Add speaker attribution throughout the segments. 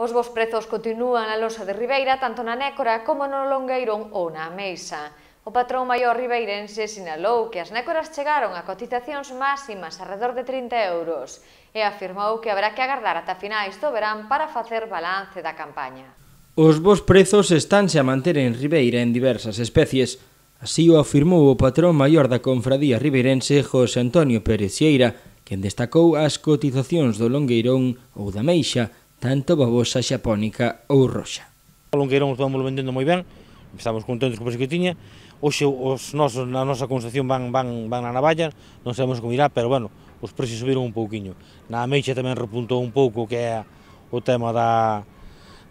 Speaker 1: Os bons prezos continúan na losa de Ribeira, tanto na Nécora como no Longueirón ou na Meixa. O patrón maior ribeirense sinalou que as nécoras chegaron a cotizacións máximas alrededor de 30 euros e afirmou que habrá que agardar ata finais do verán para facer balance da campaña.
Speaker 2: Os bons prezos estánse a manter en Ribeira en diversas especies. Así o afirmou o patrón maior da confradía ribeirense José Antonio Pérez Sieira, quen destacou as cotizacións do Longueirón ou da Meixa, tanto babosa xapónica ou roxa.
Speaker 1: O Longueirón estamos vendendo moi ben, estamos contentos co preço que tiña. Hoxe os nosos, na nosa constación van, van, van na navalla, non sabemos como irá, pero bueno, os precios subiron un pouquiño. Na ameixa tamén repuntou un pouco que é o tema da,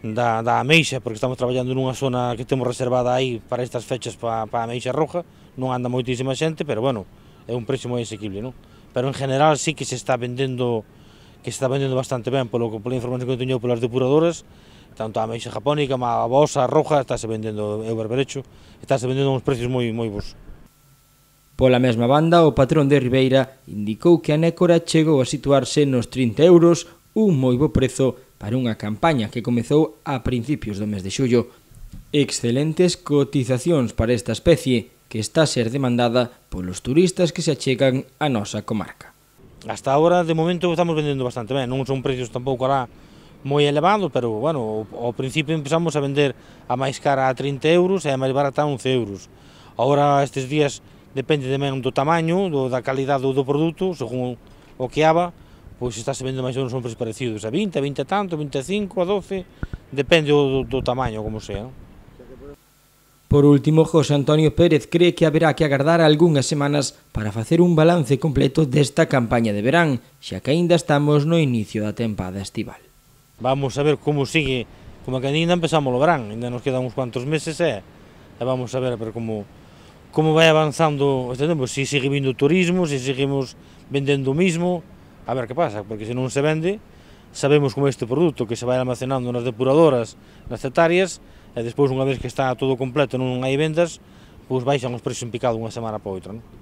Speaker 1: da, da ameixa, porque estamos traballando nunha zona que temos reservada aí para estas fechas para, para a ameixa roja, non anda moitísima xente, pero bueno, é un preço moi asequible, non? Pero en general sí que se está vendendo que se está vendendo bastante ben polo que pola información que teño polas depuradoras, tanto a meixa japónica, a bosa, a roja, estáse vendendo o berberecho, estáse vendendo uns precios moi moi bons. Pola mesma banda, o patrón de Ribeira
Speaker 2: indicou que a nécora chegou a situarse nos 30 euros, un moi bo prezo para unha campaña que comezou a principios do mes de xullo. Excelentes cotizacións para esta especie, que está a ser demandada polos turistas que se achegan á nosa
Speaker 1: comarca. Hasta agora, de momento, estamos vendendo bastante ben, non son precios tampouco ahora moi elevado, pero, bueno, ao principio empezamos a vender a máis cara a 30 euros e a máis barata a 11 euros. Agora, estes días, depende tamén do tamaño, do, da calidade do, do produto, según o que aba, pois se vendo máis ou menos son preços parecidos, a 20, 20 tanto, 25, a 12, depende do, do, do tamaño, como sea, non?
Speaker 2: Por último, José Antonio Pérez cree que haberá que agardar algunhas semanas para facer un balance completo desta campaña de verán, xa que aínda estamos no inicio da tempada estival.
Speaker 1: Vamos a ver como sigue, como que ainda empezamos o verán, ainda nos quedan uns cuantos meses eh, e, eh? vamos a ver, ver como, como vai avanzando este tempo, se sigue vindo turismo, se seguimos vendendo o mismo, a ver que pasa, porque se non se vende, sabemos como este produto que se vai almacenando nas depuradoras, nas cetarias, e despois, unha vez que está todo completo non hai vendas, pois baixan os preços en picado unha semana para outra. Non?